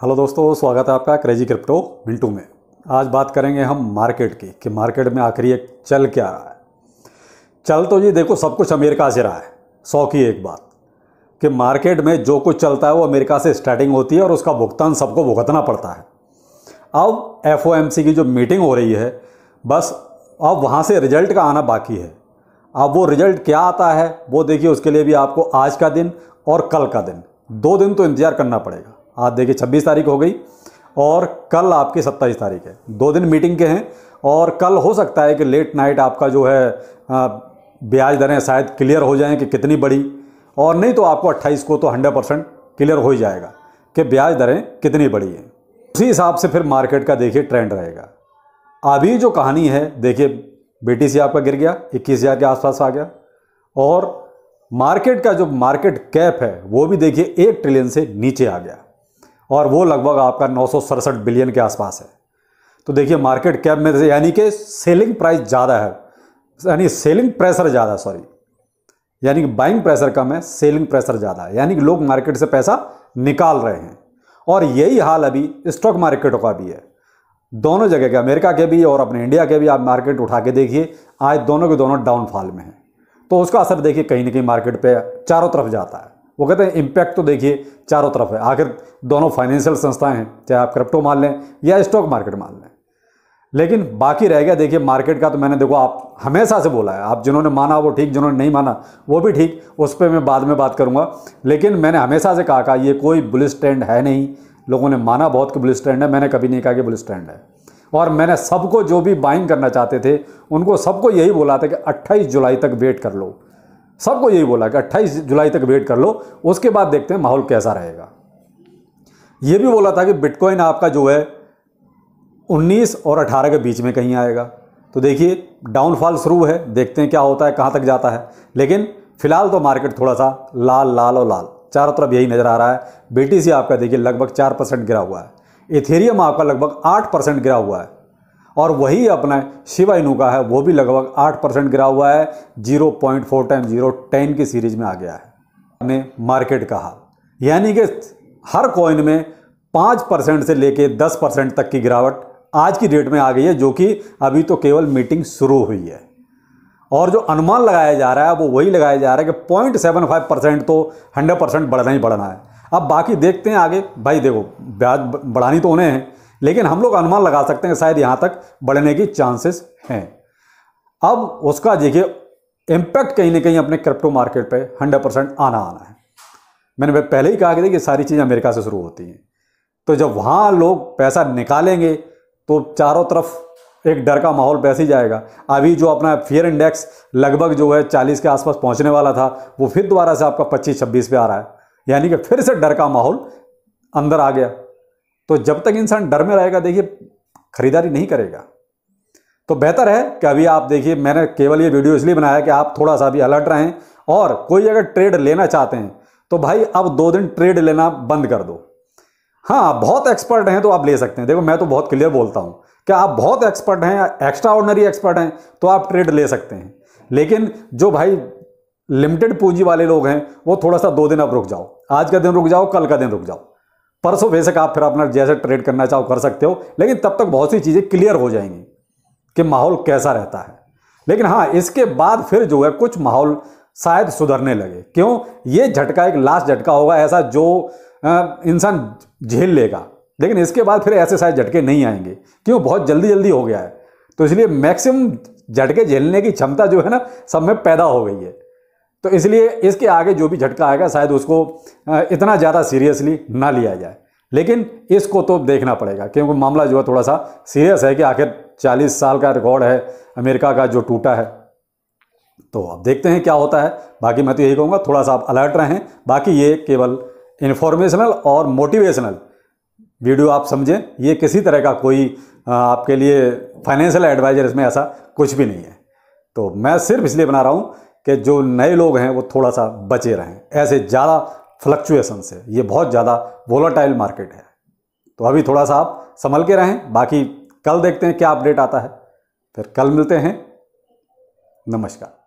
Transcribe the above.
hello दोस्तों स्वागत है आपका क्रेजी क्रिप्टो मिंटू में आज बात करेंगे हम मार्केट की कि मार्केट में आखिर ये चल क्या रहा है चल तो जी देखो सब कुछ अमेरिका से रहा है सौ की एक बात कि मार्केट में जो कुछ चलता है वो अमेरिका से स्टार्टिंग होती है और उसका भुगतान सबको भुगतना पड़ता है अब एफ की जो मीटिंग हो रही है बस अब वहाँ से रिजल्ट का आना बाकी है अब वो रिजल्ट क्या आता है वो देखिए उसके लिए भी आपको आज का दिन और कल का दिन दो दिन तो इंतज़ार करना पड़ेगा आज देखिए छब्बीस तारीख हो गई और कल आपकी सत्ताईस तारीख है दो दिन मीटिंग के हैं और कल हो सकता है कि लेट नाइट आपका जो है ब्याज दरें शायद क्लियर हो जाएं कि कितनी बड़ी और नहीं तो आपको 28 को तो 100 परसेंट क्लियर हो ही जाएगा कि ब्याज दरें कितनी बड़ी हैं उसी हिसाब से फिर मार्केट का देखिए ट्रेंड रहेगा अभी जो कहानी है देखिए बेटी आपका गिर गया इक्कीस हज़ार के आसपास आ गया और मार्केट का जो मार्केट कैप है वो भी देखिए एक ट्रिलियन से नीचे आ गया और वो लगभग आपका नौ बिलियन के आसपास है तो देखिए मार्केट कैप में यानी कि सेलिंग प्राइस ज़्यादा है यानी सेलिंग प्रेशर ज़्यादा सॉरी यानी कि बाइंग प्रेशर कम है सेलिंग प्रेशर ज़्यादा है यानी कि लोग मार्केट से पैसा निकाल रहे हैं और यही हाल अभी स्टॉक मार्केटों का भी है दोनों जगह के अमेरिका के भी और अपने इंडिया के भी आप मार्केट उठा के देखिए आज दोनों के दोनों डाउनफॉल में हैं तो उसका असर देखिए कहीं ना कहीं मार्केट पर चारों तरफ जाता है वो कहते हैं इम्पैक्ट तो देखिए चारों तरफ है आखिर दोनों फाइनेंशियल संस्थाएं हैं चाहे आप क्रिप्टो मान लें या स्टॉक मार्केट मान लें लेकिन बाकी रह गया देखिए मार्केट का तो मैंने देखो आप हमेशा से बोला है आप जिन्होंने माना वो ठीक जिन्होंने नहीं माना वो भी ठीक उस पर मैं बाद में बात करूंगा लेकिन मैंने हमेशा से कहा ये कोई बुलिस ट्रेंड है नहीं लोगों ने माना बहुत कि बुलिस ट्रेंड है मैंने कभी नहीं कहा कि बुलिस ट्रेंड है और मैंने सबको जो भी बाइंग करना चाहते थे उनको सबको यही बोला था कि अट्ठाईस जुलाई तक वेट कर लो सबको यही बोला कि अट्ठाईस जुलाई तक वेट कर लो उसके बाद देखते हैं माहौल कैसा रहेगा यह भी बोला था कि बिटकॉइन आपका जो है 19 और 18 के बीच में कहीं आएगा तो देखिए डाउनफॉल शुरू है देखते हैं क्या होता है कहां तक जाता है लेकिन फिलहाल तो मार्केट थोड़ा सा लाल लाल और लाल चारों तरफ यही नज़र आ रहा है बी आपका देखिए लगभग चार परसेंट गिरा हुआ है इथेरियम आपका लगभग आठ परसेंट गिरा हुआ है और वही अपना शिवा इनू का है वो भी लगभग आठ परसेंट गिरा हुआ है zero point four time zero ten की सीरीज में आ गया है हमने मार्केट का हाल यानी कि हर कॉइन में पाँच परसेंट से लेके दस परसेंट तक की गिरावट आज की डेट में आ गई है जो कि अभी तो केवल मीटिंग शुरू हुई है और जो अनुमान लगाया जा रहा है वो वही लगाया जा रहा है कि पॉइंट सेवन फाइव परसेंट तो हंड्रेड परसेंट बढ़ना ही बढ़ना है अब बाकी देखते हैं आगे भाई देखो ब्याज बढ़ानी तो उन्हें है लेकिन हम लोग अनुमान लगा सकते हैं शायद यहाँ तक बढ़ने की चांसेस हैं अब उसका देखिए इम्पैक्ट कहीं ना कहीं अपने क्रिप्टो मार्केट पे 100 परसेंट आना आना है मैंने पहले ही कहा कि देखिए सारी चीज़ें अमेरिका से शुरू होती हैं तो जब वहाँ लोग पैसा निकालेंगे तो चारों तरफ एक डर का माहौल पैसे ही जाएगा अभी जो अपना फियर इंडेक्स लगभग जो है चालीस के आसपास पहुंचने वाला था वो फिर दोबारा से आपका पच्चीस छब्बीस पे आ रहा है यानी कि फिर से डर का माहौल अंदर आ गया तो जब तक इंसान डर में रहेगा देखिए खरीदारी नहीं करेगा तो बेहतर है कि अभी आप देखिए मैंने केवल ये वीडियो इसलिए बनाया कि आप थोड़ा सा भी अलर्ट रहें और कोई अगर ट्रेड लेना चाहते हैं तो भाई अब दो दिन ट्रेड लेना बंद कर दो हाँ बहुत एक्सपर्ट हैं तो आप ले सकते हैं देखो मैं तो बहुत क्लियर बोलता हूँ कि आप बहुत एक्सपर्ट हैं एक्स्ट्रा ऑर्डनरी एक्सपर्ट हैं तो आप ट्रेड ले सकते हैं लेकिन जो भाई लिमिटेड पूंजी वाले लोग हैं वो थोड़ा सा दो दिन अब रुक जाओ आज का दिन रुक जाओ कल का दिन रुक जाओ परसों बेशक आप फिर अपना जैसे ट्रेड करना चाहो कर सकते हो लेकिन तब तक बहुत सी चीज़ें क्लियर हो जाएंगी कि माहौल कैसा रहता है लेकिन हाँ इसके बाद फिर जो है कुछ माहौल शायद सुधरने लगे क्यों ये झटका एक लास्ट झटका होगा ऐसा जो इंसान झेल लेगा लेकिन इसके बाद फिर ऐसे शायद झटके नहीं आएंगे क्यों बहुत जल्दी जल्दी हो गया है तो इसलिए मैक्सिमम झटके झेलने की क्षमता जो है ना सब में पैदा हो गई है तो इसलिए इसके आगे जो भी झटका आएगा शायद उसको इतना ज़्यादा सीरियसली ना लिया जाए लेकिन इसको तो देखना पड़ेगा क्योंकि मामला जो है थोड़ा सा सीरियस है कि आखिर 40 साल का रिकॉर्ड है अमेरिका का जो टूटा है तो अब देखते हैं क्या होता है बाकी मैं तो यही कहूँगा थोड़ा सा आप अलर्ट रहें बाकी ये केवल इन्फॉर्मेशनल और मोटिवेशनल वीडियो आप समझें ये किसी तरह का कोई आपके लिए फाइनेंशियल एडवाइजर इसमें ऐसा कुछ भी नहीं है तो मैं सिर्फ इसलिए बना रहा हूँ कि जो नए लोग हैं वो थोड़ा सा बचे रहें ऐसे ज़्यादा फ्लक्चुएसन से ये बहुत ज़्यादा वोलाटाइल मार्केट है तो अभी थोड़ा सा आप संभल के रहें बाकी कल देखते हैं क्या अपडेट आता है फिर कल मिलते हैं नमस्कार